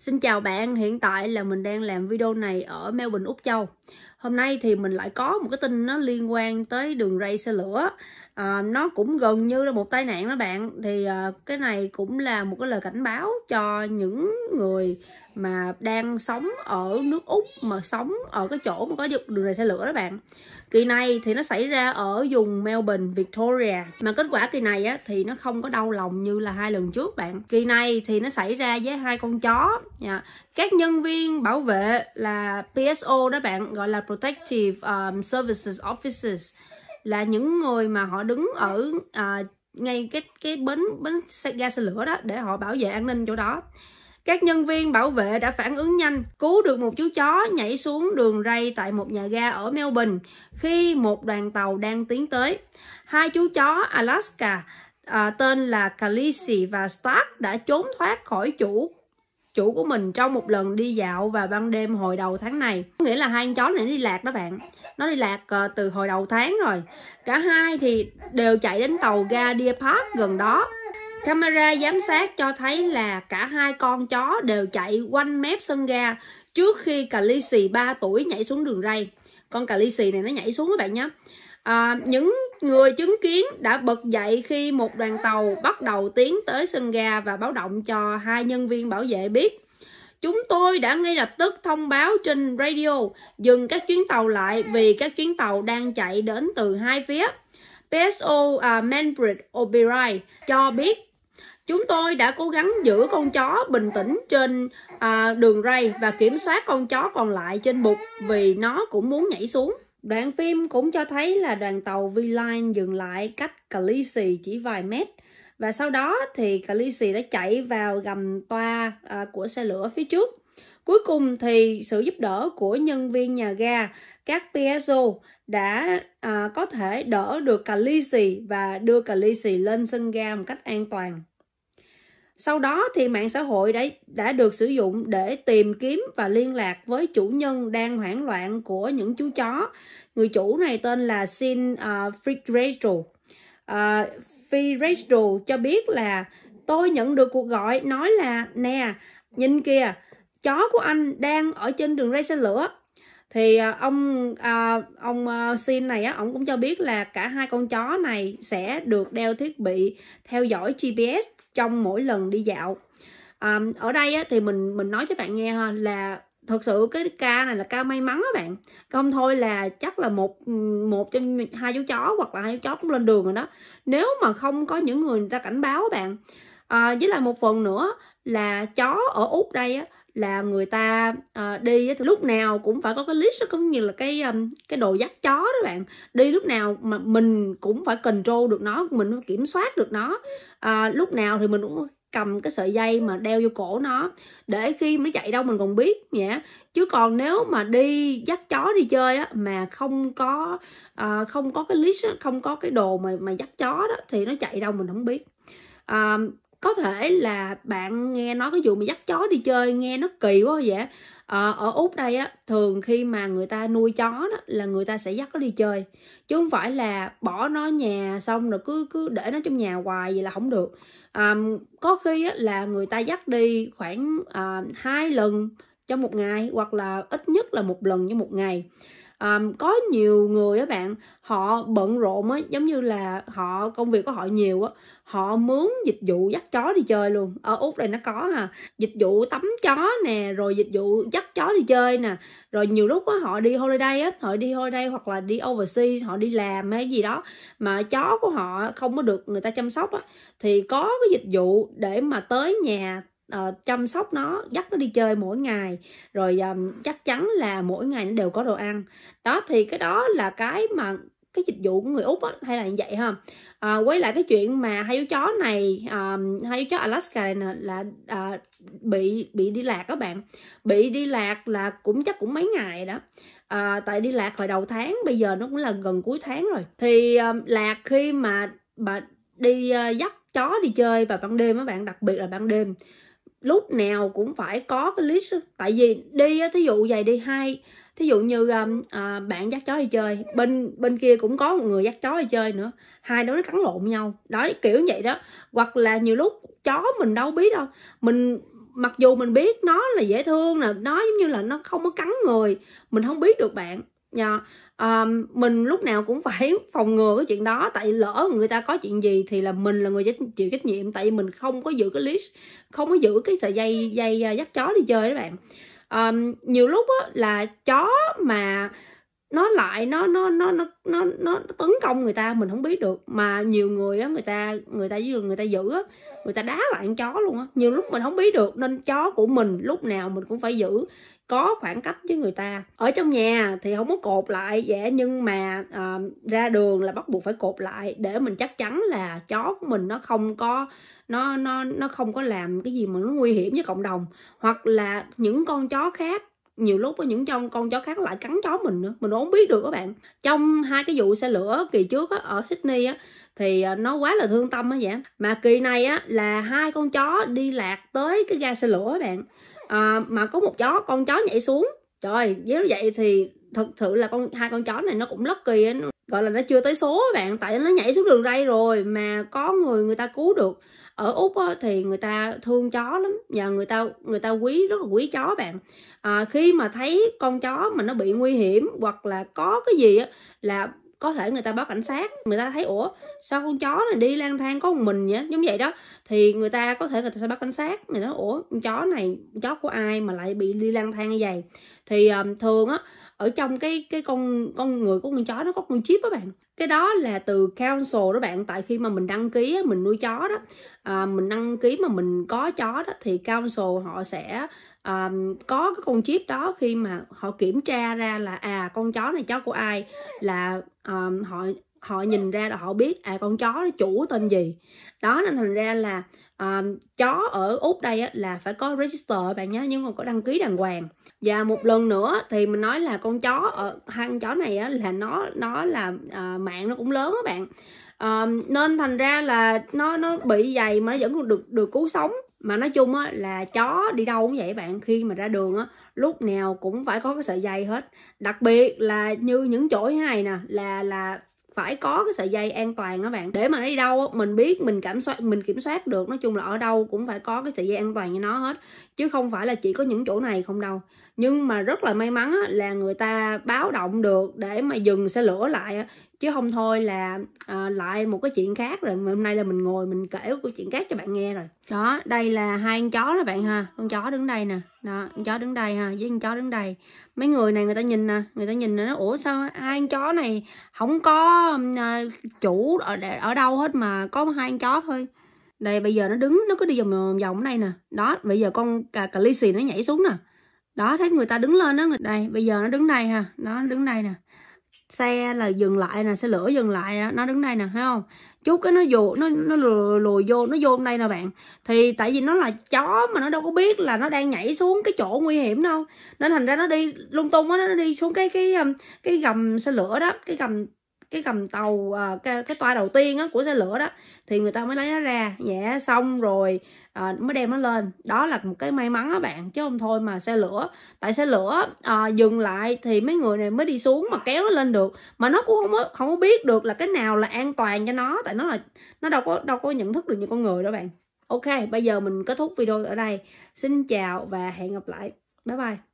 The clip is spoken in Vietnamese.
Xin chào bạn, hiện tại là mình đang làm video này ở Melbourne, Úc Châu Hôm nay thì mình lại có một cái tin nó liên quan tới đường ray xe lửa à, nó cũng gần như là một tai nạn đó bạn thì à, cái này cũng là một cái lời cảnh báo cho những người mà đang sống ở nước úc mà sống ở cái chỗ mà có đường này xe lửa đó bạn kỳ này thì nó xảy ra ở vùng melbourne victoria mà kết quả kỳ này á, thì nó không có đau lòng như là hai lần trước bạn kỳ này thì nó xảy ra với hai con chó nha. Dạ. các nhân viên bảo vệ là pso đó bạn gọi là protective um, services officers là những người mà họ đứng ở à, ngay cái cái bến bến xe, ga xe lửa đó để họ bảo vệ an ninh chỗ đó các nhân viên bảo vệ đã phản ứng nhanh, cứu được một chú chó nhảy xuống đường ray tại một nhà ga ở Melbourne khi một đoàn tàu đang tiến tới. Hai chú chó Alaska à, tên là Khaleesi và Stark đã trốn thoát khỏi chủ chủ của mình trong một lần đi dạo vào ban đêm hồi đầu tháng này. Có nghĩa là hai con chó này đi lạc đó bạn nó đi lạc uh, từ hồi đầu tháng rồi cả hai thì đều chạy đến tàu ga Deer Park gần đó camera giám sát cho thấy là cả hai con chó đều chạy quanh mép sân ga trước khi cà ly xì 3 tuổi nhảy xuống đường ray con cà ly xì này nó nhảy xuống các bạn nhé à, ờ, những người chứng kiến đã bật dậy khi một đoàn tàu bắt đầu tiến tới sân ga và báo động cho hai nhân viên bảo vệ biết Chúng tôi đã ngay lập tức thông báo trên radio dừng các chuyến tàu lại vì các chuyến tàu đang chạy đến từ hai phía. PSO uh, à, Manfred Oberoi cho biết Chúng tôi đã cố gắng giữ con chó bình tĩnh trên à, đường ray và kiểm soát con chó còn lại trên bục vì nó cũng muốn nhảy xuống. Đoạn phim cũng cho thấy là đoàn tàu V-Line dừng lại cách Khaleesi chỉ vài mét và sau đó thì Khaleesi đã chạy vào gầm toa à, của xe lửa phía trước cuối cùng thì sự giúp đỡ của nhân viên nhà ga các piezo đã à, có thể đỡ được Khaleesi và đưa Khaleesi lên sân ga một cách an toàn sau đó thì mạng xã hội đã, đã được sử dụng để tìm kiếm và liên lạc với chủ nhân đang hoảng loạn của những chú chó. Người chủ này tên là Sin uh, à, Fredretto. Uh, à, Firedo cho biết là tôi nhận được cuộc gọi nói là nè, nhìn kìa, chó của anh đang ở trên đường ray xe lửa. Thì à, ông à, ông à, Sin này á, ông cũng cho biết là cả hai con chó này sẽ được đeo thiết bị theo dõi GPS trong mỗi lần đi dạo. À, ở đây á, thì mình mình nói cho bạn nghe ha là thật sự cái ca này là ca may mắn các bạn không thôi là chắc là một một trong hai chú chó hoặc là hai chú chó cũng lên đường rồi đó nếu mà không có những người người ta cảnh báo các bạn à, với lại một phần nữa là chó ở úc đây á, là người ta uh, đi thì lúc nào cũng phải có cái list cũng như là cái um, cái đồ dắt chó đó bạn đi lúc nào mà mình cũng phải control được nó mình kiểm soát được nó uh, lúc nào thì mình cũng cầm cái sợi dây mà đeo vô cổ nó để khi mới chạy đâu mình còn biết nhỉ chứ còn nếu mà đi dắt chó đi chơi á mà không có à, không có cái list không có cái đồ mà mà dắt chó đó thì nó chạy đâu mình không biết à, có thể là bạn nghe nói cái vụ mà dắt chó đi chơi nghe nó kỳ quá vậy ờ, ở úc đây á thường khi mà người ta nuôi chó đó, là người ta sẽ dắt nó đi chơi chứ không phải là bỏ nó nhà xong rồi cứ cứ để nó trong nhà hoài vậy là không được à, có khi á, là người ta dắt đi khoảng à, hai lần trong một ngày hoặc là ít nhất là một lần trong một ngày um, có nhiều người á bạn họ bận rộn á giống như là họ công việc của họ nhiều á họ mướn dịch vụ dắt chó đi chơi luôn ở úc này nó có ha dịch vụ tắm chó nè rồi dịch vụ dắt chó đi chơi nè rồi nhiều lúc á họ đi holiday á họ đi holiday hoặc là đi overseas họ đi làm hay gì đó mà chó của họ không có được người ta chăm sóc á thì có cái dịch vụ để mà tới nhà uh, chăm sóc nó dắt nó đi chơi mỗi ngày rồi um, chắc chắn là mỗi ngày nó đều có đồ ăn đó thì cái đó là cái mà cái dịch vụ của người úc á hay là như vậy ha à, quay lại cái chuyện mà hai chú chó này um, hai chú chó alaska này nè, là uh, bị bị đi lạc các bạn bị đi lạc là cũng chắc cũng mấy ngày đó à, tại đi lạc hồi đầu tháng bây giờ nó cũng là gần cuối tháng rồi thì um, lạc khi mà bà đi uh, dắt chó đi chơi vào ban đêm các bạn đặc biệt là ban đêm lúc nào cũng phải có cái list tại vì đi thí dụ vậy đi hai thí dụ như um, à, bạn dắt chó đi chơi bên bên kia cũng có một người dắt chó đi chơi nữa hai đứa nó cắn lộn nhau đó kiểu vậy đó hoặc là nhiều lúc chó mình đâu biết đâu mình mặc dù mình biết nó là dễ thương nè nó giống như là nó không có cắn người mình không biết được bạn nha dạ. um, mình lúc nào cũng phải phòng ngừa cái chuyện đó tại lỡ người ta có chuyện gì thì là mình là người chịu trách nhiệm tại vì mình không có giữ cái list không có giữ cái sợi dây dây à, dắt chó đi chơi đó bạn um, nhiều lúc á, là chó mà nó lại nó nó nó nó nó nó tấn công người ta mình không biết được mà nhiều người á người ta người ta dưới người ta giữ á người ta đá lại con chó luôn á nhiều lúc mình không biết được nên chó của mình lúc nào mình cũng phải giữ có khoảng cách với người ta ở trong nhà thì không có cột lại dễ nhưng mà uh, ra đường là bắt buộc phải cột lại để mình chắc chắn là chó của mình nó không có nó nó nó không có làm cái gì mà nó nguy hiểm với cộng đồng hoặc là những con chó khác nhiều lúc có những trong con chó khác lại cắn chó mình nữa mình không biết được các bạn trong hai cái vụ xe lửa kỳ trước á, ở sydney á thì à, nó quá là thương tâm á vậy mà kỳ này á là hai con chó đi lạc tới cái ga xe lửa các bạn à, mà có một chó con chó nhảy xuống trời nếu vậy thì thật sự là con hai con chó này nó cũng lucky kỳ gọi là nó chưa tới số bạn tại nó nhảy xuống đường ray rồi mà có người người ta cứu được ở úc á, thì người ta thương chó lắm và người ta người ta quý rất là quý chó bạn à, khi mà thấy con chó mà nó bị nguy hiểm hoặc là có cái gì á là có thể người ta báo cảnh sát người ta thấy ủa sao con chó này đi lang thang có một mình vậy giống vậy đó thì người ta có thể người ta sẽ báo cảnh sát người ta nói, ủa con chó này con chó của ai mà lại bị đi lang thang như vậy thì um, thường á ở trong cái cái con con người của con chó nó có con chip đó bạn cái đó là từ council đó bạn tại khi mà mình đăng ký mình nuôi chó đó à, mình đăng ký mà mình có chó đó thì council họ sẽ um, có cái con chip đó khi mà họ kiểm tra ra là à con chó này chó của ai là um, họ họ nhìn ra là họ biết à con chó đó chủ tên gì đó nên thành ra là um, chó ở úc đây á, là phải có register bạn nhé nhưng còn có đăng ký đàng hoàng và một lần nữa thì mình nói là con chó ở hai chó này á, là nó nó là uh, mạng nó cũng lớn các bạn um, nên thành ra là nó nó bị dày mà nó vẫn còn được được cứu sống mà nói chung á là chó đi đâu cũng vậy bạn khi mà ra đường á lúc nào cũng phải có cái sợi dây hết đặc biệt là như những chỗ như thế này nè là là phải có cái sợi dây an toàn các bạn để mà nó đi đâu mình biết mình cảm soát mình kiểm soát được nói chung là ở đâu cũng phải có cái sợi dây an toàn cho nó hết chứ không phải là chỉ có những chỗ này không đâu nhưng mà rất là may mắn là người ta báo động được để mà dừng xe lửa lại chứ không thôi là à, lại một cái chuyện khác rồi hôm nay là mình ngồi mình kể cái chuyện khác cho bạn nghe rồi đó đây là hai con chó đó bạn ha con chó đứng đây nè đó con chó đứng đây ha với con chó đứng đây mấy người này người ta nhìn nè người ta nhìn nó ủa sao hai con chó này không có à, chủ ở, ở đâu hết mà có hai con chó thôi đây bây giờ nó đứng nó cứ đi vòng vòng đây nè đó bây giờ con cà, cà ly xì nó nhảy xuống nè đó thấy người ta đứng lên đó người đây bây giờ nó đứng đây ha nó đứng đây nè xe là dừng lại nè xe lửa dừng lại đó. nó đứng đây nè thấy không chút cái nó vô nó nó lùi, lùi vô nó vô đây nè bạn thì tại vì nó là chó mà nó đâu có biết là nó đang nhảy xuống cái chỗ nguy hiểm đâu nên thành ra nó đi lung tung á nó đi xuống cái cái um, cái gầm xe lửa đó cái gầm cái gầm tàu à, cái, cái toa đầu tiên á, của xe lửa đó thì người ta mới lấy nó ra nhẹ xong rồi à, mới đem nó lên đó là một cái may mắn á bạn chứ không thôi mà xe lửa tại xe lửa à, dừng lại thì mấy người này mới đi xuống mà kéo nó lên được mà nó cũng không có, không có biết được là cái nào là an toàn cho nó tại nó là nó đâu có đâu có nhận thức được như con người đó bạn ok bây giờ mình kết thúc video ở đây xin chào và hẹn gặp lại bye bye